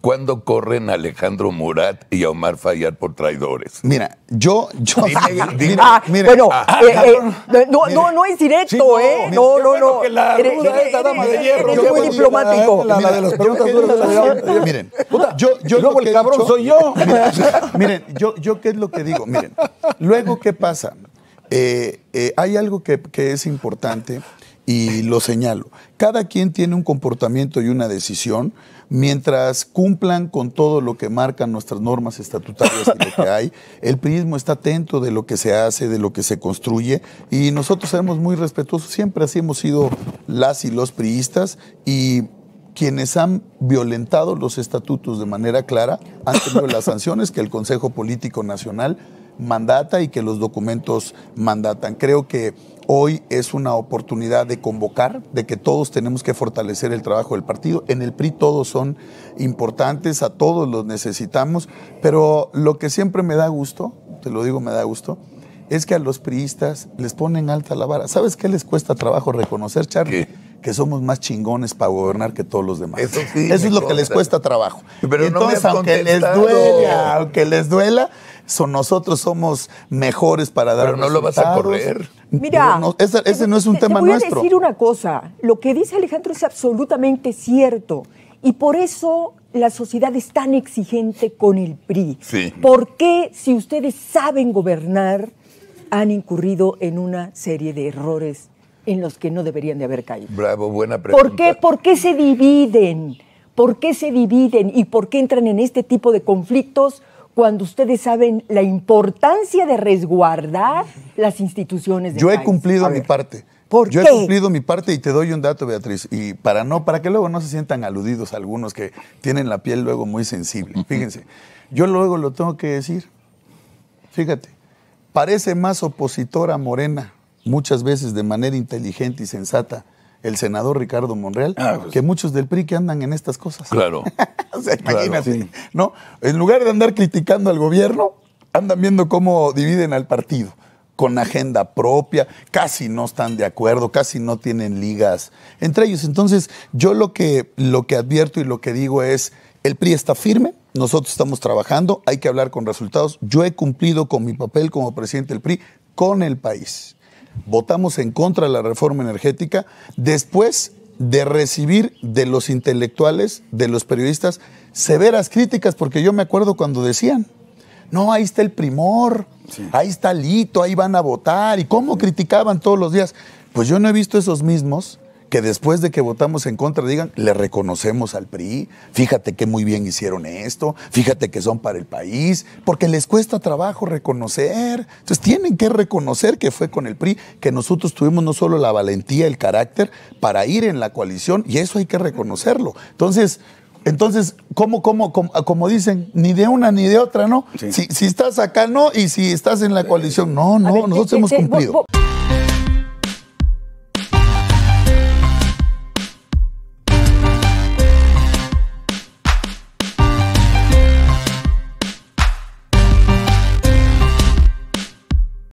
¿Cuándo corren Alejandro Murat y a Omar Fayad por traidores? Mira, yo. yo bueno, no, no, no es directo, ¿eh? No, no, no. muy diplomático. La, de las preguntas duras. Miren, yo, yo luego el cabrón soy yo. Miren, yo, yo qué es lo que digo. Miren, luego, ¿qué pasa? Eh, eh, hay algo que, que, es importante y lo señalo. Cada quien tiene un comportamiento y una decisión mientras cumplan con todo lo que marcan nuestras normas estatutarias y lo que hay. El priismo está atento de lo que se hace, de lo que se construye y nosotros somos muy respetuosos. Siempre así hemos sido las y los priistas y quienes han violentado los estatutos de manera clara han tenido las sanciones que el Consejo Político Nacional mandata y que los documentos mandatan. Creo que hoy es una oportunidad de convocar, de que todos tenemos que fortalecer el trabajo del partido. En el PRI todos son importantes, a todos los necesitamos, pero lo que siempre me da gusto, te lo digo, me da gusto, es que a los priistas les ponen alta la vara. ¿Sabes qué les cuesta trabajo reconocer, Charlie? Que somos más chingones para gobernar que todos los demás. Eso, sí, Eso es lo que les cuesta trabajo. Pero Entonces, aunque les duela, aunque les duela, nosotros somos mejores para dar. Pero no lo vas a correr. Mira, ese, no es un tema voy nuestro. Voy a decir una cosa. Lo que dice Alejandro es absolutamente cierto. Y por eso la sociedad es tan exigente con el PRI. ¿Por qué, si ustedes saben gobernar, han incurrido en una serie de errores en los que no deberían de haber caído? Bravo, buena pregunta. ¿Por qué, ¿Por qué se dividen? ¿Por qué se dividen y por qué entran en este tipo de conflictos? cuando ustedes saben la importancia de resguardar las instituciones del Yo he cumplido mi parte. ¿Por Yo he cumplido mi parte y te doy un dato, Beatriz, y para no, para que luego no se sientan aludidos algunos que tienen la piel luego muy sensible. Fíjense, yo luego lo tengo que decir. Fíjate, parece más opositora Morena, muchas veces de manera inteligente y sensata, el senador Ricardo Monreal, ah, pues. que muchos del PRI que andan en estas cosas. Claro. o imagínate, ¿no? En lugar de andar criticando al gobierno, andan viendo cómo dividen al partido con agenda propia, casi no están de acuerdo, casi no tienen ligas entre ellos. Entonces, yo lo que, lo que advierto y lo que digo es, el PRI está firme, nosotros estamos trabajando, hay que hablar con resultados. Yo he cumplido con mi papel como presidente del PRI con el país votamos en contra de la reforma energética después de recibir de los intelectuales, de los periodistas, severas críticas, porque yo me acuerdo cuando decían, no, ahí está el primor, ahí está Lito, ahí van a votar, y cómo criticaban todos los días. Pues yo no he visto esos mismos que después de que votamos en contra digan, le reconocemos al PRI, fíjate que muy bien hicieron esto, fíjate que son para el país, porque les cuesta trabajo reconocer. Entonces tienen que reconocer que fue con el PRI, que nosotros tuvimos no solo la valentía, el carácter para ir en la coalición, y eso hay que reconocerlo. Entonces, entonces, ¿cómo, cómo, cómo, ah, como dicen, ni de una ni de otra, ¿no? Si, estás acá, no, y si estás en la coalición, no, no, nosotros hemos cumplido.